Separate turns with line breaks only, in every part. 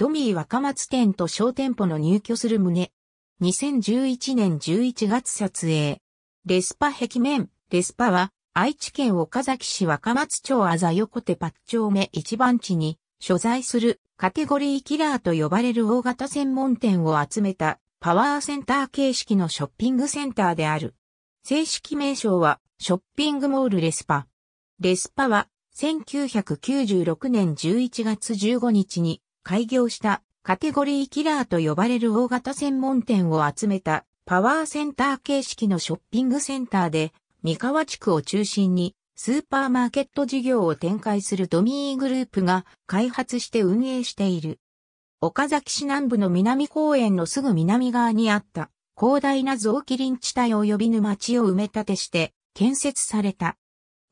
ドミー若松店と小店舗の入居する旨。2011年11月撮影。レスパ壁面。レスパは、愛知県岡崎市若松町あざ横手八丁目一番地に、所在するカテゴリーキラーと呼ばれる大型専門店を集めたパワーセンター形式のショッピングセンターである。正式名称はショッピングモールレスパ。レスパは1996年11月15日に開業したカテゴリーキラーと呼ばれる大型専門店を集めたパワーセンター形式のショッピングセンターで三河地区を中心にスーパーマーケット事業を展開するドミーグループが開発して運営している。岡崎市南部の南公園のすぐ南側にあった広大な雑木林地帯及びぬ町を埋め立てして建設された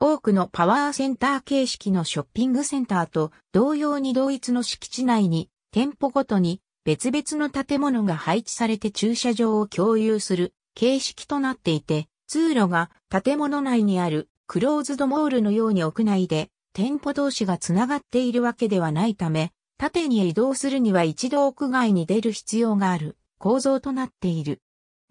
多くのパワーセンター形式のショッピングセンターと同様に同一の敷地内に店舗ごとに別々の建物が配置されて駐車場を共有する形式となっていて、通路が建物内にあるクローズドモールのように屋内で店舗同士がつながっているわけではないため、縦に移動するには一度屋外に出る必要がある構造となっている。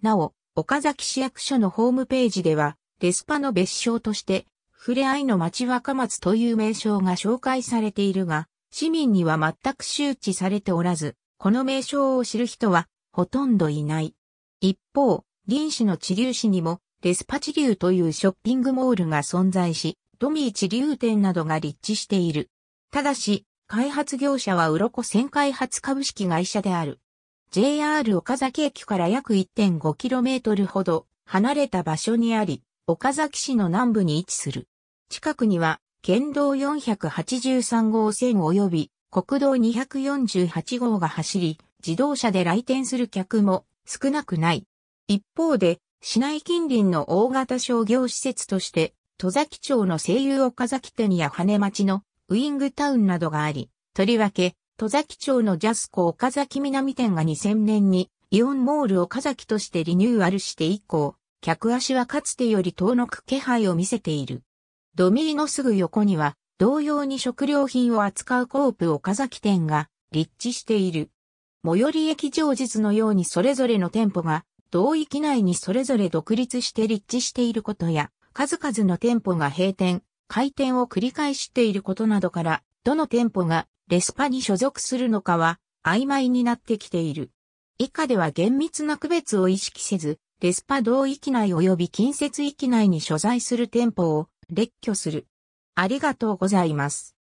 なお、岡崎市役所のホームページでは、レスパの別称として触れ合いの町若松という名称が紹介されているが、市民には全く周知されておらず、この名称を知る人はほとんどいない。一方、林市の地流市にも、レスパ地流というショッピングモールが存在し、ドミー地流店などが立地している。ただし、開発業者は鱗線開発株式会社である。JR 岡崎駅から約 1.5km ほど離れた場所にあり、岡崎市の南部に位置する。近くには、県道483号線及び国道248号が走り、自動車で来店する客も少なくない。一方で、市内近隣の大型商業施設として、戸崎町の西優岡崎店や羽町のウィングタウンなどがあり、とりわけ、戸崎町のジャスコ岡崎南店が2000年にイオンモール岡崎としてリニューアルして以降、客足はかつてより遠のく気配を見せている。ドミーのすぐ横には、同様に食料品を扱うコープ岡崎店が立地している。最寄り駅上日のようにそれぞれの店舗が、同域内にそれぞれ独立して立地していることや、数々の店舗が閉店、開店を繰り返していることなどから、どの店舗がレスパに所属するのかは曖昧になってきている。以下では厳密な区別を意識せず、レスパ同域内及び近接域内に所在する店舗を列挙する。ありがとうございます。